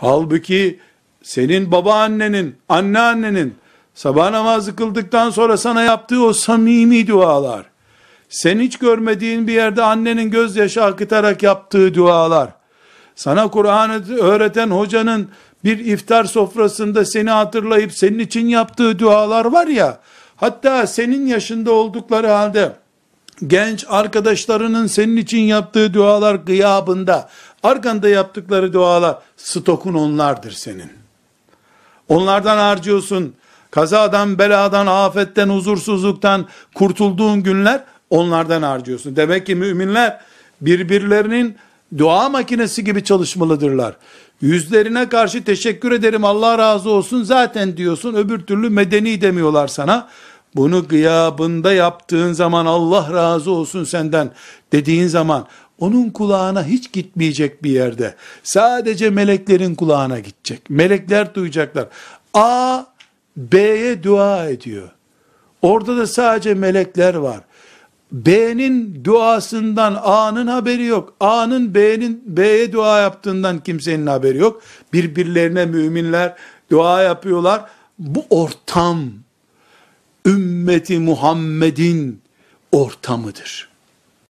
Halbuki senin babaannenin, anneannenin sabah namazı kıldıktan sonra sana yaptığı o samimi dualar, sen hiç görmediğin bir yerde annenin gözyaşı akıtarak yaptığı dualar, sana Kur'an'ı öğreten hocanın bir iftar sofrasında seni hatırlayıp senin için yaptığı dualar var ya, hatta senin yaşında oldukları halde genç arkadaşlarının senin için yaptığı dualar gıyabında Arkanda yaptıkları dualar stokun onlardır senin. Onlardan harcıyorsun. Kazadan, beladan, afetten, huzursuzluktan kurtulduğun günler onlardan harcıyorsun. Demek ki müminler birbirlerinin dua makinesi gibi çalışmalıdırlar. Yüzlerine karşı teşekkür ederim Allah razı olsun zaten diyorsun öbür türlü medeni demiyorlar sana bunu gıyabında yaptığın zaman Allah razı olsun senden dediğin zaman onun kulağına hiç gitmeyecek bir yerde. Sadece meleklerin kulağına gidecek. Melekler duyacaklar. A B'ye dua ediyor. Orada da sadece melekler var. B'nin duasından A'nın haberi yok. A'nın B'nin B'ye dua yaptığından kimsenin haberi yok. Birbirlerine müminler dua yapıyorlar. Bu ortam ümmeti Muhammed'in ortamıdır.